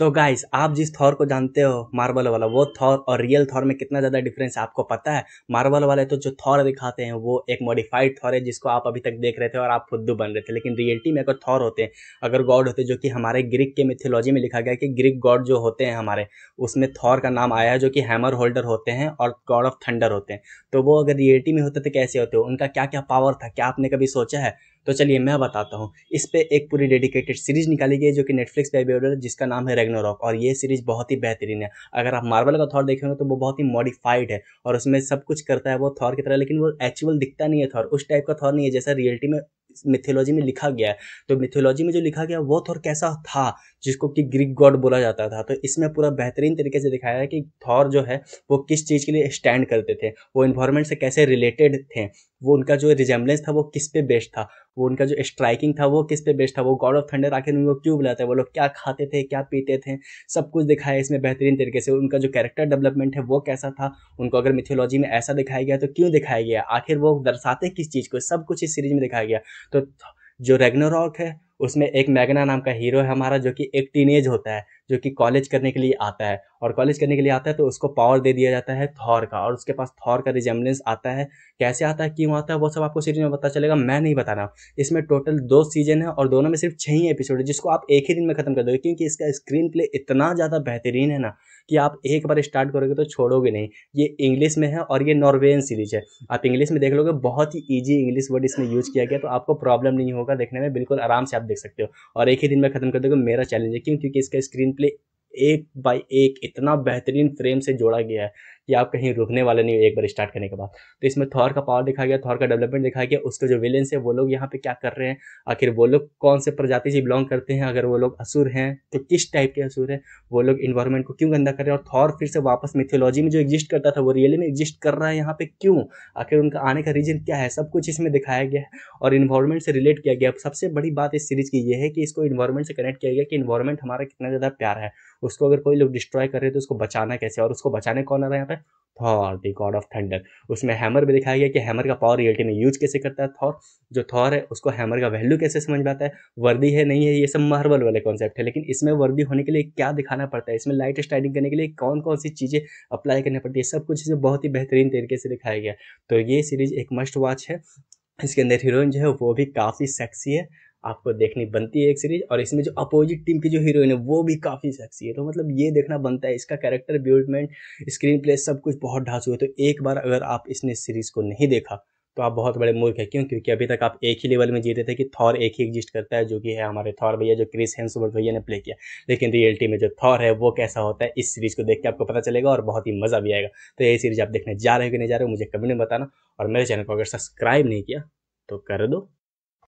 तो गाइस आप जिस थॉर को जानते हो मार्बल वाला वो थॉर और रियल थॉर में कितना ज़्यादा डिफरेंस आपको पता है मार्बल वाले तो जो थॉर दिखाते हैं वो एक मॉडिफाइड थॉर है जिसको आप अभी तक देख रहे थे और आप खुद बन रहे थे लेकिन रियलिटी में अगर थॉर होते हैं अगर गॉड होते जो कि हमारे ग्रीक के मिथोलॉजी में लिखा गया कि ग्रीक गॉड जो होते हैं हमारे उसमें थॉर का नाम आया है जो कि हैमर होल्डर होते हैं और गॉड ऑफ थंडर होते हैं तो वो अगर रियलिटी में होते तो कैसे होते हो उनका क्या क्या पावर था क्या आपने कभी सोचा है तो चलिए मैं बताता हूँ इस पर एक पूरी डेडिकेटेड सीरीज़ निकाली गई है जो कि नेटफ्लिक्स पे अवेलेबल है जिसका नाम है रेग्नोरॉक और ये सीरीज़ बहुत ही बेहतरीन है अगर आप मार्बल का थॉर देखेंगे तो वो बहुत ही मॉडिफाइड है और उसमें सब कुछ करता है वो थॉर की तरह लेकिन वो एक्चुअल दिखता नहीं है थॉर उस टाइप का थॉर नहीं है जैसा रियलिटी में मिथोलॉजी में लिखा गया है तो मिथोलॉजी में जो लिखा गया वो थॉर कैसा था जिसको कि ग्रीक गॉड बोला जाता था तो इसमें पूरा बेहतरीन तरीके से दिखाया है कि थॉर जो है वो किस चीज़ के लिए स्टैंड करते थे वो इन्वायरमेंट से कैसे रिलेटेड थे वो उनका जो रिजेम्बलेंस था वो किस पे बेस्ड था वो उनका जो स्ट्राइकिंग था वो किस पे बेस्ड था वो गॉड ऑफ थंडर आखिर उनको क्यों बुलाता है वो लोग क्या खाते थे क्या पीते थे सब कुछ दिखाया इसमें बेहतरीन तरीके से उनका जो कैरेक्टर डेवलपमेंट है वो कैसा था उनको अगर मिथोलॉजी में ऐसा दिखाया गया तो क्यों दिखाया गया आखिर वो दर्शाते किस चीज़ को सब कुछ इस सीरीज में दिखाया गया तो जो रेगनोरॉक है उसमें एक मैगना नाम का हीरो है हमारा जो कि एक टीनेज होता है जो कि कॉलेज करने के लिए आता है और कॉलेज करने के लिए आता है तो उसको पावर दे दिया जाता है थॉर का और उसके पास थॉर का रिजेम्बलेंस आता है कैसे आता है क्यों आता है वो सब आपको सीरीज में पता चलेगा मैं नहीं बता रहा हूँ इसमें टोटल दो सीजन है और दोनों में सिर्फ छह ही एपिसोड है जिसको आप एक ही दिन में खत्म कर दोगे क्योंकि इसका स्क्रीन प्ले इतना ज़्यादा बेहतरीन है ना कि आप एक बार स्टार्ट करोगे तो छोड़ोगे नहीं ये इंग्लिश में है और ये नॉर्वेन सीरीज है आप इंग्लिश में देख लोगे बहुत ही ईजी इंग्लिश वर्ड इसमें यूज़ किया गया तो आपको प्रॉब्लम नहीं होगा देखने में बिल्कुल आराम से आप देख सकते हो और एक ही दिन में खत्म कर दोगे मेरा चैलेंज है क्यों क्योंकि इसका स्क्रीन प्ले एक बाई एक इतना बेहतरीन फ्रेम से जोड़ा गया है कि आप कहीं रुकने वाले नहीं हो एक बार स्टार्ट करने के बाद तो इसमें थॉर का पावर दिखाया गया थॉर का डेवलपमेंट दिखाया गया उसके जो विलेंस है वो लोग यहाँ पे क्या कर रहे हैं आखिर वो लोग कौन से प्रजाति से बिलोंग करते हैं अगर वो लोग असुर हैं तो किस टाइप के असुर हैं वो लोग इन्वायरमेंट को क्यों गंदा कर रहे हैं और थॉर फिर से वापस मिथोलॉजी में जो एग्जिस्ट करता था वो रियली में एग्जिस्ट कर रहा है यहाँ पे क्यों आखिर उनका आने का रीजन क्या है सब कुछ इसमें दिखाया गया है और इन्वायरमेंट से रिलेट किया गया सबसे बड़ी बात इस सीरीज़ की ये है कि इसको इन्वायरमेंट से कनेक्ट किया गया कि इन्वायरमेंट हमारा कितना ज़्यादा प्यार है उसको अगर कोई लोग डिस्ट्रॉय कर रहे हैं तो उसको बचाना कैसे और उसको बचाने कौन आ रहा है यहाँ पे Thor the god of thunder उसमें हैमर भी दिखाया गया कि हैमर का पावर रियलिटी में यूज कैसे करता है थॉर जो थॉर है उसको हैमर का वैल्यू कैसे समझ में आता है वर्दी है नहीं है ये सब मार्बल वाले कॉन्सेप्ट है लेकिन इसमें वर्दी होने के लिए क्या दिखाना पड़ता है इसमें लाइट स्टाइडिंग करने के लिए कौन कौन सी चीज़ें अप्लाई करनी पड़ती है सब कुछ इसे बहुत ही बेहतरीन तरीके से दिखाया गया तो ये सीरीज एक मस्ट वॉच है इसके अंदर हीरोइन जो है वो भी काफ़ी सेक्सी है आपको देखनी बनती है एक सीरीज और इसमें जो अपोजिट टीम की जो हीरोइन है वो भी काफ़ी सेक्सी है तो मतलब ये देखना बनता है इसका कैरेक्टर बिल्डमेंट स्क्रीन प्ले सब कुछ बहुत ढांस हुए तो एक बार अगर आप इसने सीरीज़ को नहीं देखा तो आप बहुत बड़े मूर्ख है क्यों क्योंकि अभी तक आप एक ही लेवल में जीते थे कि थॉर एक ही एग्जिस्ट करता है जो कि है हमारे थॉर भैया जो क्रिस हेंसवर्थ भैया ने प्ले किया लेकिन रियलिटी में जो थॉर है वो कैसा होता है इस सीरीज़ को देख के आपको पता चलेगा और बहुत ही मज़ा भी आएगा तो ये सीरीज़ आप देखने जा रहे हो कि नहीं जा रहे हो मुझे कभी नहीं बताना और मेरे चैनल को अगर सब्सक्राइब नहीं किया तो कर दो